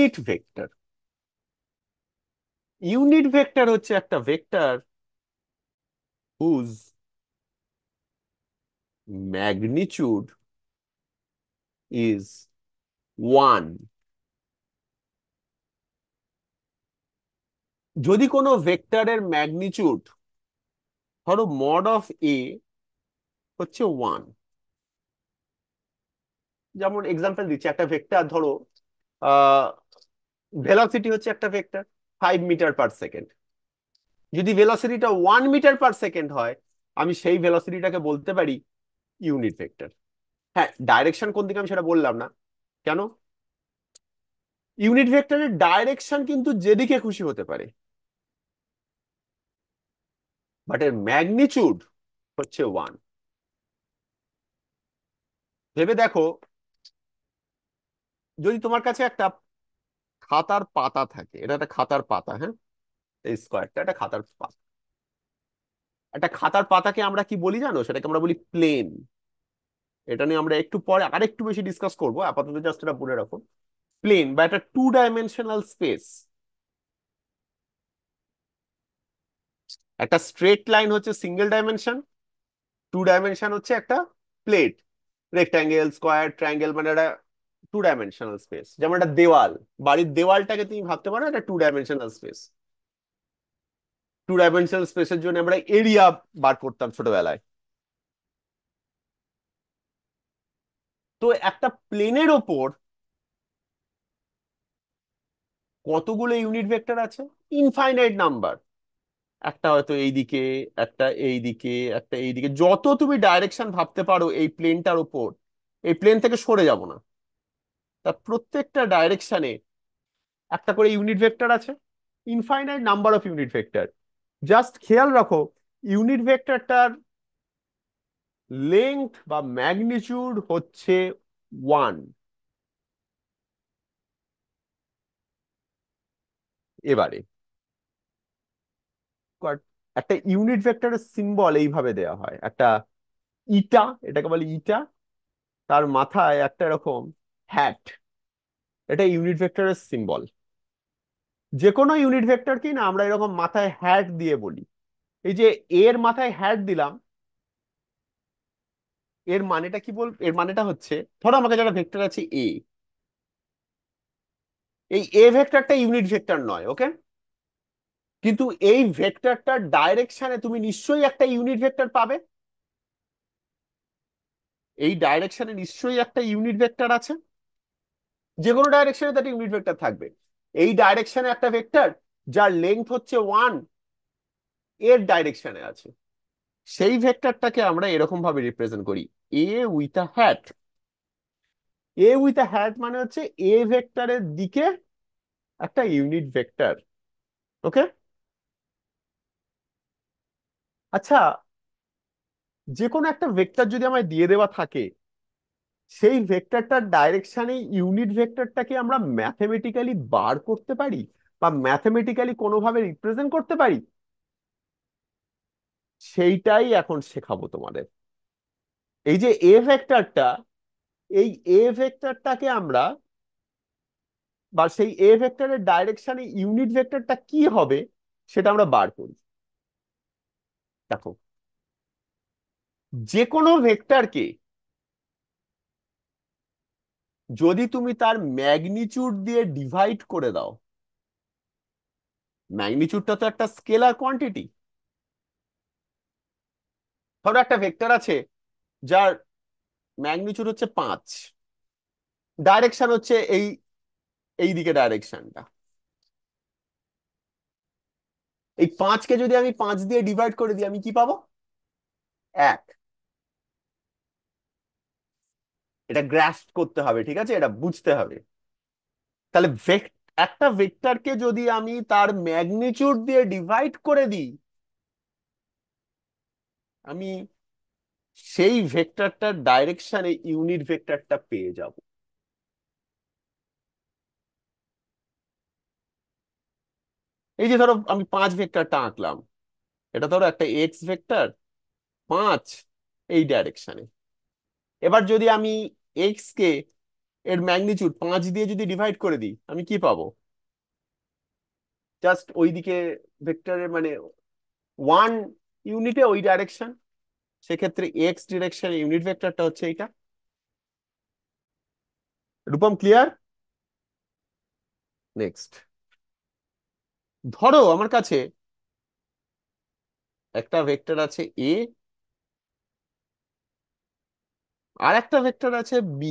unit vector unit vector হচ্ছে একটা vector whose magnitude is one যদি কোনো ভেক্টরের ম্যাগনিচিউড ধরো মড অফ এ হচ্ছে ওয়ান যেমন এক্সাম্পল দিচ্ছি একটা ভেক্টর ধরো ভেলোসিটি হচ্ছে একটা vector five metre per second যদি ভেলোসিটিটা ওয়ান মিটার পার সেকেন্ড হয় আমি সেই ভেলোসিটিটাকে বলতে পারি ইউনিট ভেক্টর হ্যাঁ ডাইরেকশন কোন দিকে আমি সেটা বললাম না কেন ইউনিট ভেক্টরের ডাইরেকশন কিন্তু যেদিকে খুশি হতে পারে বাট এর ম্যাগনিচিউড হচ্ছে ওয়ান ভেবে দেখো যদি তোমার কাছে একটা খাতার পাতা থাকে এটা একটা খাতার পাতা হ্যাঁ এই স্কোয়ারটা একটা খাতার পাতা একটা খাতার পাতাকে আমরা কি বলি জানো সেটাকে আমরা বলি প্লেন এটা নিয়ে আমরা একটু পরে আরেকটু বেশি ডিসকাস করব আপাতত জাস্ট এটা বলে রাখো প্লেন বা একটা টু ডাইমেনশনাল স্পেস একটা স্ট্রেট লাইন হচ্ছে সিঙ্গেল ডাইমেনশন টু ডাইমেনশন হচ্ছে একটা প্লেট রেক্ট্যাঙ্গেল স্কোয়ার ট্রাঙ্গেল মানে একটা টু ডাইমেনশনাল স্পেস যেমন একটা দেওয়াল বাড়ির দেওয়ালটাকে তুমি ভাবতে পারো একটা two dimensional space two dimensional স্পেসের জন্য আমরা এরিয়া বার করতাম ছোটবেলায় তো একটা প্লেনের ওপর কতগুলো ইউনিট ভেক্টর আছে ইনফাইনাইট নাম্বার একটা হয়তো এইদিকে একটা এইদিকে একটা এইদিকে যত তুমি ডাইরেকশন ভাবতে পারো এই প্লেনটার ওপর এই প্লেন থেকে সরে যাব না তার প্রত্যেকটা ডাইরেকশানে একটা করে ইউনিট ভেক্টর আছে infinite number of unit vector just খেয়াল রাখো ইউনিট ভেক্টরটার লেংথ বা ম্যাগনিচিউড হচ্ছে ওয়ান এবারে একটা ইউনিট ভেক্টরের সিম্বল এইভাবে দেয়া হয় একটা ইটা এটাকে বলে ইটা তার মাথায় একটা এরকম হ্যাট এটা ইউনিট ভেক্টরের সিম্বল যে কোনো ইউনিট কি না আমরা এরকম মাথায় হ্যাট দিয়ে বলি এই যে এর মাথায় হ্যাট দিলাম এর মানেটা কি বল এর মানেটা হচ্ছে ধরো আমাকে যারা ভেক্টর আছে এ এই এ ভেক্টরটা ইউনিট ভেক্টর নয় ওকে কিন্তু এই ভেক্টরটার ডাইরেকশনে তুমি নিশ্চয়ই একটা ইউনিট ভেক্টর পাবে এই ডাইরেকশনে নিশ্চয়ই একটা ইউনিট ভেক্টর আছে যে কোনো ডাইরেকশনে তার ইউনিট ভেক্টর থাকবে এই ডাইরেকশনে একটা ভেক্টর যার লেন্থ হচ্ছে ওয়ান এর ডাইরেকশনে আছে সেই ভেক্টরটাকে আমরা এরকম ভাবে রিপ্রেজেন্ট করি A with a hat A with a hat মানে হচ্ছে এ ভেক্টরের দিকে একটা ইউনিট ভেক্টর ওকে আচ্ছা যে কোনো একটা ভেক্টর যদি আমায় দিয়ে দেওয়া থাকে সেই ভেক্টরটার ডাইরেকশানে ইউনিট ভেক্টরটাকে আমরা ম্যাথমেটিক্যালি বার করতে পারি বা ম্যাথমেটিক্যালি কোনোভাবে রিপ্রেজেন্ট করতে পারি সেইটাই এখন শেখাবো তোমাদের এই যে এ ভেক্টরটা এই এ ভেক্টরটাকে আমরা বা সেই এ ভেক্টরের ডাইরেকশানে ইউনিট ভেক্টরটা কি হবে সেটা আমরা বার করি দেখো যে কোনো ভেক্টরকে যদি তুমি তার ম্যাগনিচিউড দিয়ে ডিভাইড করে দাও ম্যাগনিচিউডটা তো একটা স্কেলার কোয়ান্টিটি ধরো একটা ভেক্টর আছে যার ম্যাগনিচিউড হচ্ছে পাঁচ ডাইরেকশন হচ্ছে এই এই দিকে ডাইরেকশনটা এই পাঁচকে যদি আমি পাঁচ দিয়ে ডিভাইড করে দিই আমি কি পাবো এক এটা গ্রাস্প করতে হবে ঠিক আছে এটা বুঝতে হবে তাহলে একটা ভেক্টরকে যদি আমি তার ম্যাগনিচিউড দিয়ে ডিভাইড করে দিই আমি সেই ভেক্টরটার ডাইরেকশনে ইউনিট ভেক্টরটা পেয়ে যাব এই যে ধরো আমি পাঁচ ভেক্টরটা আঁকলাম এটা ধরো একটা এক্স ভেক্টর পাঁচ এই ডাইরেকশনে এবার যদি আমি এক্স কে এর ম্যাগনিচিউড পাঁচ দিয়ে যদি ডিভাইড করে দিই আমি কি পাবো জাস্ট ওইদিকে ভেক্টরে মানে ওয়ান ইউনিটে ওই ডাইরেকশন সেক্ষেত্রে এক্স ডিরেকশন ইউনিট ভেক্টরটা হচ্ছে এইটা রূপম ক্লিয়ার নেক্সট ধরো আমার কাছে একটা ভেক্টর আছে এ আর একটা ভেক্টর আছে বি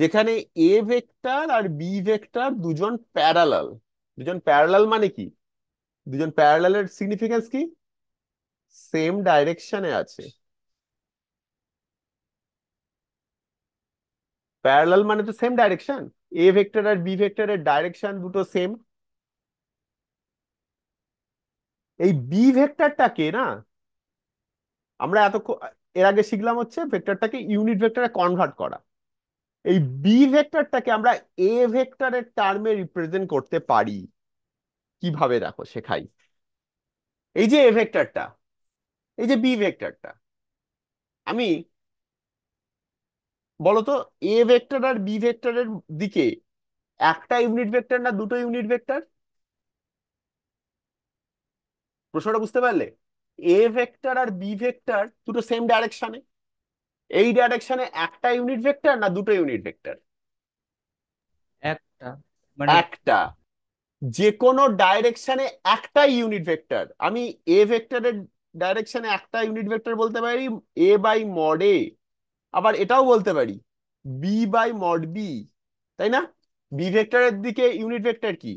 যেখানে এ ভেক্টর আর বি ভেক্টর দুজন প্যারালাল দুজন প্যারালাল মানে কি দুজন প্যারালালের সিগনিফিকেন্স কি সেম ডাইরেকশনে আছে প্যারালাল মানে তো সেম ডাইরেকশন এ ভেক্টর আর বি ভেক্টরের ডাইরেকশন দুটো সেম এই বি ভেক্টরটাকে না আমরা এত এর আগে শিখলাম হচ্ছে ভেক্টরটাকে ইউনিট ভেক্টরে কনভার্ট করা এই বি ভেক্টরটাকে আমরা এ ভেক্টরের টার্মে রিপ্রেজেন্ট করতে পারি কিভাবে দেখো শেখাই এই যে এ ভেক্টরটা এই যে বি ভেক্টরটা আমি বলতো এ ভেক্টর আর বি ভেক্টরের দিকে একটা ইউনিট ভেক্টর না দুটো ইউনিট ভেক্টর প্রশ্নটা বুঝতে পারলে এ ভেক্টর আর বি ভেক্টর দুটো সেম ডাইরেকশনে এই ডাইরেকশনে একটা ইউনিট ভেক্টর না দুটো ইউনিট ভেক্টর একটা মানে একটা যে কোনো ডাইরেকশনে একটা ইউনিট ভেক্টর আমি এ ভেক্টরের ডাইরেকশনে একটা ইউনিট ভেক্টর বলতে পারি এ বাই মড এ আবার এটাও বলতে পারি বি বাই মড বি তাই না বি ভেক্টরের দিকে ইউনিট ভেক্টর কি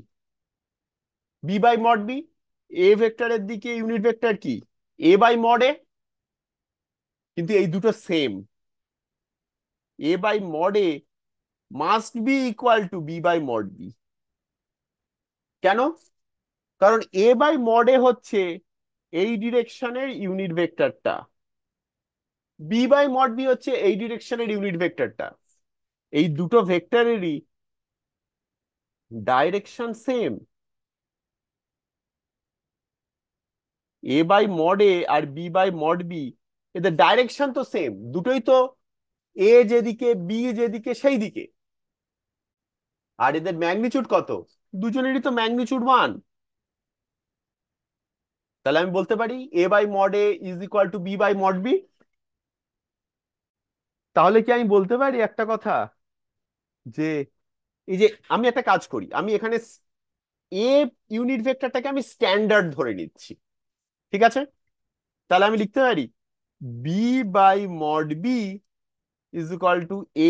B by mod B A ভেক্টরের দিকে ইউনিট ভেক্টর কি এ বাই মড এ কিন্তু এই দুটো same A by mod A must be equal to B by mod B কেন কারণ এ বাই মড এ হচ্ছে এই ডিরেকশনের ইউনিট ভেক্টরটা বি বাই মড বি হচ্ছে এই ডিরেকশনের ইউনিট ভেক্টরটা এই দুটো ভেক্টরেরই direction same A by mod A আর বি বাই মড বি এদের ডাইরেকশন তো সেম দুটোই তো এ যেদিকে বি যেদিকে সেই দিকে আর এদের ম্যাগনিচিউড কত দুজনেরই তো ম্যাগনিচিউড ওয়ান তাহলে আমি বলতে পারি A by mod A is equal to B by mod B তাহলে কি আমি বলতে পারি একটা কথা যে এই যে আমি একটা কাজ করি আমি এখানে এ ইউনিট ভেক্টরটাকে আমি স্ট্যান্ডার্ড ধরে নিচ্ছি ঠিক আছে তাহলে আমি লিখতে পারি B by mod B is equal to A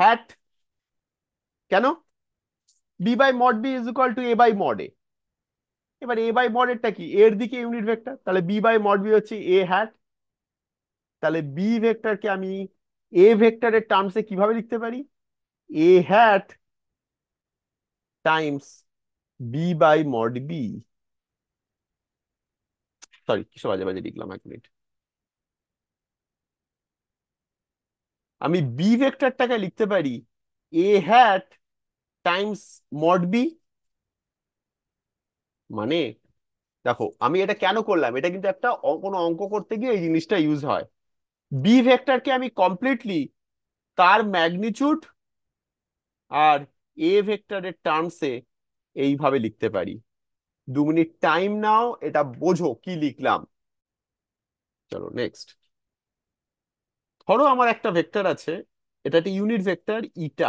hat কেন B by mod B is equal to A by mod A এবার এ বাই মডেরটা কি এর দিকে ইউনিট ভেক্টর তাহলে বি বাই মড বি হচ্ছে এ হ্যাট তাহলে বি ভেক্টরকে আমি এ ভেক্টরের টার্মসে কিভাবে লিখতে পারি A hat times B by mod B sorry কিছু বাজে বাজে লিখলাম এক মিনিট আমি বি ভেক্টরটাকে লিখতে পারি A hat times mod B মানে দেখো আমি এটা কেন করলাম এটা কিন্তু একটা কোনো অঙ্ক করতে গিয়ে এই জিনিসটা ইউজ হয় বি ভেক্টরকে আমি কমপ্লিটলি তার ম্যাগনিচিউড আর এ ভেক্টরের টার্মসে এইভাবে লিখতে পারি দু মিনিট টাইম নাও এটা বোঝো কি লিখলাম চলো নেক্সট ধরো আমার একটা ভেক্টর আছে এটা একটা ইউনিট ভেক্টর ইটা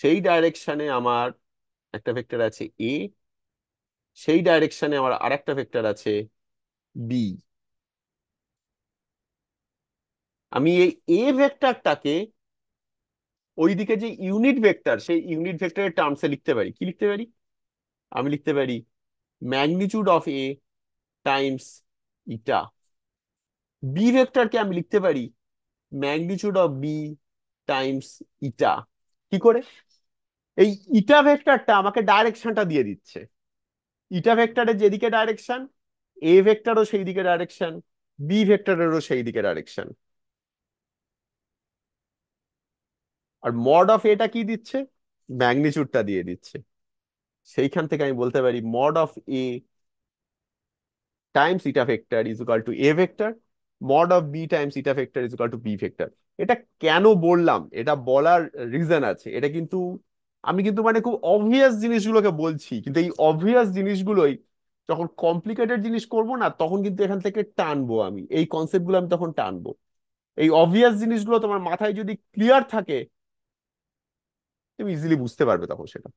সেই ডাইরেকশনে আমার একটা ভেক্টর আছে এ সেই ডাইরেকশনে আমার আরেকটা ভেক্টর আছে বি আমি এই এ ভেক্টরটাকে ওইদিকে যে ইউনিট ভেক্টর সেই ইউনিট ভেক্টরের টার্মসে লিখতে পারি কি লিখতে পারি আমি লিখতে পারি magnitude of A times eta B ভেক্টরকে আমি লিখতে পারি magnitude of B times eta কি করে এই ইটা ভেক্টরটা আমাকে ডাইরেকশনটা দিয়ে দিচ্ছে ইটা ভেক্টরের যেদিকে ডাইরেকশন এ ভেক্টরও সেই দিকে ডাইরেকশন বি ভেক্টরেরও সেই দিকে ডাইরেকশন আর মড অফ এটা কি দিচ্ছে ম্যাগনিচিউডটা দিয়ে দিচ্ছে সেইখান থেকে আমি বলতে পারি mod of A times eta vector is equal to A vector mod of B times eta vector is equal to B vector এটা কেন বললাম এটা বলার রিজন আছে এটা কিন্তু আমি কিন্তু মানে খুব অবভিয়াস জিনিসগুলোকে বলছি কিন্তু এই অবভিয়াস জিনিসগুলোই যখন কমপ্লিকেটেড জিনিস করব না তখন কিন্তু এখান থেকে টানবো আমি এই কনসেপ্টগুলো আমি তখন টানবো এই অবভিয়াস জিনিসগুলো তোমার মাথায় যদি ক্লিয়ার থাকে তুমি ইজিলি বুঝতে পারবে তখন সেটা